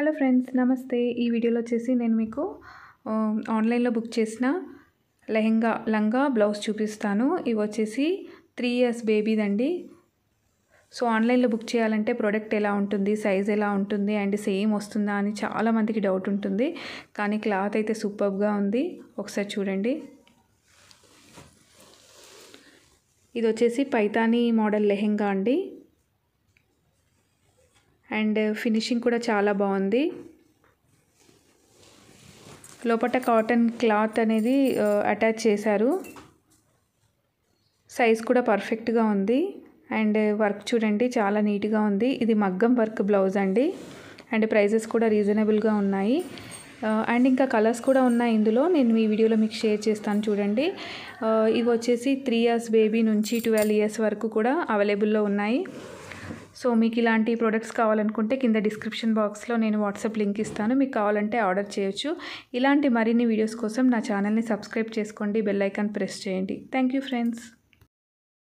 hello friends నమస్తే ఈ వీడియోలో వచ్చేసి నేను మీకు ఆన్లైన్లో బుక్ చేసిన లెహెంగా లంగా బ్లౌజ్ చూపిస్తాను ఇవి వచ్చేసి త్రీ ఇయర్స్ బేబీదండి సో ఆన్లైన్లో బుక్ చేయాలంటే ప్రోడక్ట్ ఎలా ఉంటుంది సైజ్ ఎలా ఉంటుంది అండ్ సేమ్ వస్తుందా అని చాలామందికి డౌట్ ఉంటుంది కానీ క్లాత్ అయితే సూపర్గా ఉంది ఒకసారి చూడండి ఇది వచ్చేసి పైతానీ మోడల్ లెహెంగా అండి అండ్ ఫినిషింగ్ కూడా చాలా బాగుంది లోపల కాటన్ క్లాత్ అనేది అటాచ్ చేశారు సైజ్ కూడా పర్ఫెక్ట్గా ఉంది అండ్ వర్క్ చూడండి చాలా నీట్గా ఉంది ఇది మగ్గం వర్క్ బ్లౌజ్ అండి అండ్ ప్రైజెస్ కూడా రీజనబుల్గా ఉన్నాయి అండ్ ఇంకా కలర్స్ కూడా ఉన్నాయి ఇందులో నేను మీ వీడియోలో మీకు షేర్ చేస్తాను చూడండి ఇవి వచ్చేసి త్రీ ఇయర్స్ బేబీ నుంచి ట్వెల్వ్ ఇయర్స్ వరకు కూడా అవైలబుల్లో ఉన్నాయి సో మీకు ఇలాంటి ప్రోడక్ట్స్ కావాలనుకుంటే కింద డిస్క్రిప్షన్ బాక్స్లో నేను వాట్సాప్ లింక్ ఇస్తాను మీకు కావాలంటే ఆర్డర్ చేయొచ్చు ఇలాంటి మరిన్ని వీడియోస్ కోసం నా ఛానల్ని సబ్స్క్రైబ్ చేసుకోండి బెల్ ఐకాన్ ప్రెస్ చేయండి థ్యాంక్ యూ ఫ్రెండ్స్